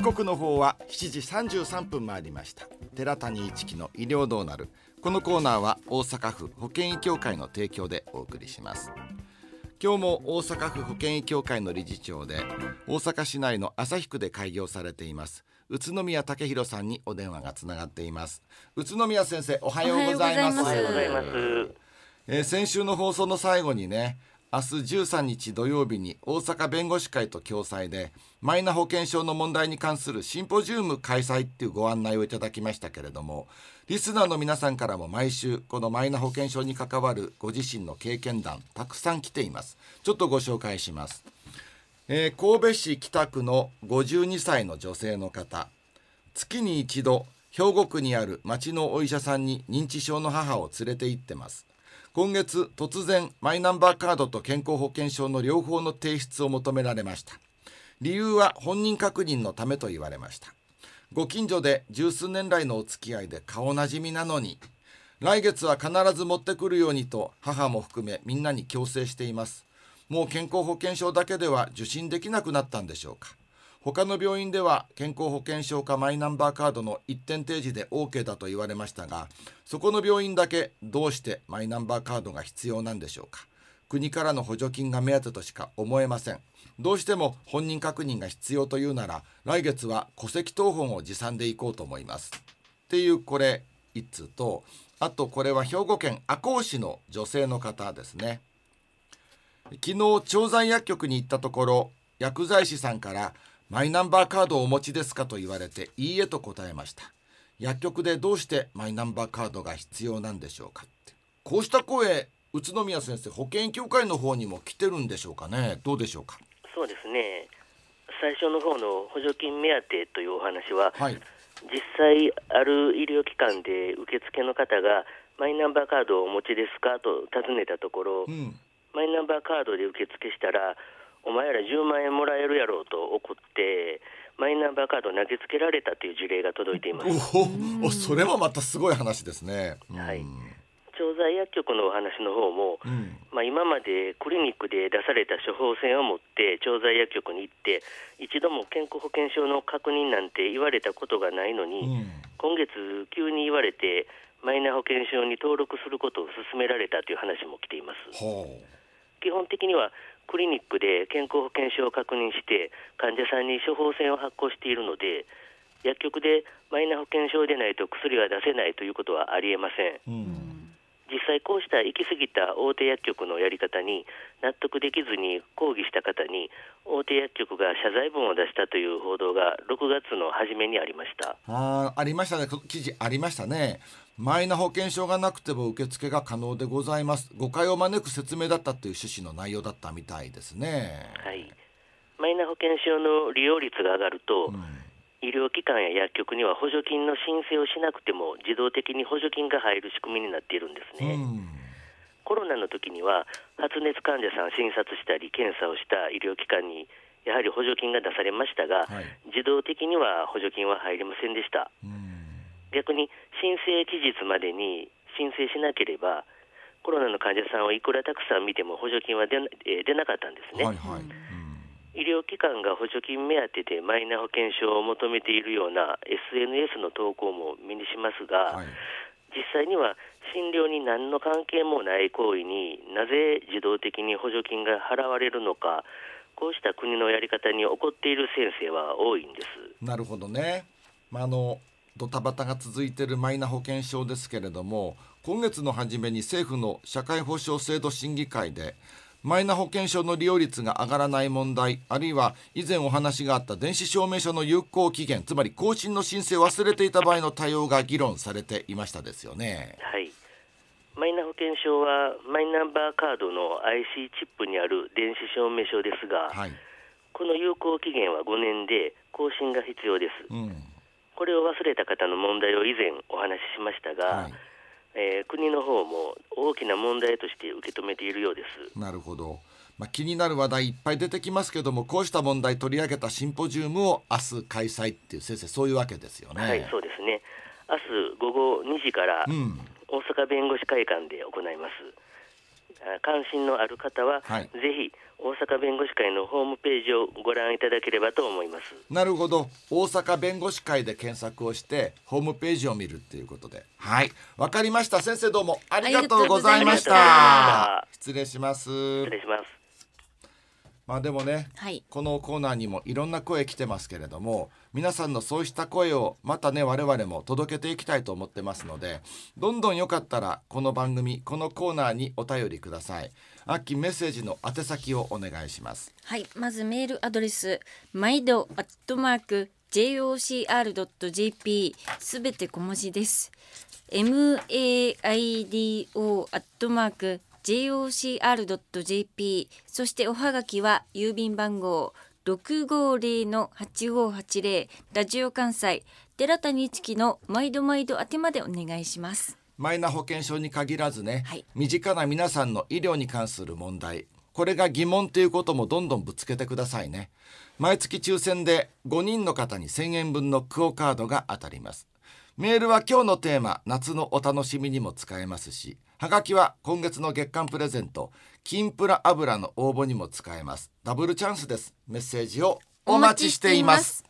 時刻の方は7時33分回りました寺谷一樹の医療どうなるこのコーナーは大阪府保健医協会の提供でお送りします今日も大阪府保健医協会の理事長で大阪市内の旭区で開業されています宇都宮武弘さんにお電話がつながっています宇都宮先生おはようございますおはようございます、え先週の放送の最後にね明日13日土曜日に大阪弁護士会と共催でマイナ保険証の問題に関するシンポジウム開催っていうご案内をいただきましたけれどもリスナーの皆さんからも毎週このマイナ保険証に関わるご自身の経験談たくさん来ていますちょっとご紹介します、えー、神戸市北区の52歳の女性の方月に一度兵庫区にある町のお医者さんに認知症の母を連れて行ってます今月突然マイナンバーカードと健康保険証の両方の提出を求められました理由は本人確認のためと言われましたご近所で十数年来のお付き合いで顔なじみなのに来月は必ず持ってくるようにと母も含めみんなに強制していますもう健康保険証だけでは受診できなくなったんでしょうか他の病院では健康保険証かマイナンバーカードの一点提示で OK だと言われましたがそこの病院だけどうしてマイナンバーカードが必要なんでしょうか国からの補助金が目当てとしか思えませんどうしても本人確認が必要というなら来月は戸籍謄本を持参でいこうと思いますっていうこれ一通とあとこれは兵庫県赤穂市の女性の方ですね昨日調剤薬局に行ったところ薬剤師さんからマイナンバーカードをお持ちですかと言われて、いいえと答えました。薬局でどうしてマイナンバーカードが必要なんでしょうかって。こうした声、宇都宮先生、保険協会の方にも来てるんでしょうかね。どうでしょうか。そうですね。最初の方の補助金目当てというお話は、はい、実際ある医療機関で受付の方がマイナンバーカードをお持ちですかと尋ねたところ、うん、マイナンバーカードで受付したらお前ら10万円もらえるやろうと怒って、マイナンバーカード投げつけられたという事例が届いていますおそれはまたすごい話ですね。はい、調剤薬局のお話の方も、うん、まあ、今までクリニックで出された処方箋を持って調剤薬局に行って一度も健康保険証の確認なんて言われたことがないのに、うん、今月急に言われてマイナ保険証に登録することを勧められたという話も来ています。基本的にはクリニックで健康保険証を確認して患者さんに処方箋を発行しているので薬局でマイナ保険証でないと薬は出せないということはありえません。うん実際こうした行き過ぎた大手薬局のやり方に納得できずに抗議した方に大手薬局が謝罪文を出したという報道が6月の初めにありましたあありましたね記事ありましたねマイナ保険証がなくても受付が可能でございます誤解を招く説明だったという趣旨の内容だったみたいですねはいマイナ保険証の利用率が上がると、うん医療機関や薬局には補助金の申請をしなくても自動的に補助金が入る仕組みになっているんですね。コロナの時には発熱患者さん診察したり検査をした医療機関にやはり補助金が出されましたが、はい、自動的には補助金は入りませんでした。逆に申請期日までに申請しなければコロナの患者さんをいくらたくさん見ても補助金は出な,、えー、出なかったんですね。はいはい療機関が補助金目当てでマイナ保険証を求めているような SNS の投稿も目にしますが、はい、実際には診療に何の関係もない行為になぜ自動的に補助金が払われるのか、こうした国のやり方に怒っている先生は多いんです。なるほどね、まあのドタバタが続いているマイナ保険証ですけれども今月の初めに政府の社会保障制度審議会でマイナ保険証の利用率が上がらない問題あるいは以前お話があった電子証明書の有効期限つまり更新の申請を忘れていた場合の対応が議論されていましたですよね。はいマイナ保険証はマイナンバーカードの IC チップにある電子証明書ですが、はい、この有効期限は5年で更新が必要です、うん、これを忘れた方の問題を以前お話ししましたが、はいえー、国の方も大きな問題として受け止めているようですなるほど、まあ、気になる話題いっぱい出てきますけどもこうした問題取り上げたシンポジウムを明日開催っていう先生そういうわけですよねはいそうですね明日午後2時から、大阪弁護士会館で行います関心のある方は、はい、ぜひ大阪弁護士会のホームページをご覧いただければと思いますなるほど大阪弁護士会で検索をしてホームページを見るっていうことではいわかりました先生どうもありがとうございました失礼します失礼しますまあでもね、はい、このコーナーにもいろんな声来てますけれども皆さんのそうした声をまたね我々も届けていきたいと思ってますのでどんどんよかったらこの番組このコーナーにお便りください秋メッセージの宛先をお願いしますはいまずメールアドレス毎度アットマーク jocr.jp すべて小文字です maido アットマーク jocr.jp そしておはがきは郵便番号六五零の八五八零ラジオ関西寺谷一樹の毎度毎度宛てまでお願いしますマイナ保険証に限らずね、はい、身近な皆さんの医療に関する問題これが疑問ということもどんどんぶつけてくださいね毎月抽選で五人の方に千円分のクオカードが当たりますメールは今日のテーマ夏のお楽しみにも使えますしはがきは今月の月間プレゼント金プラ油の応募にも使えますダブルチャンスですメッセージをお待ちしています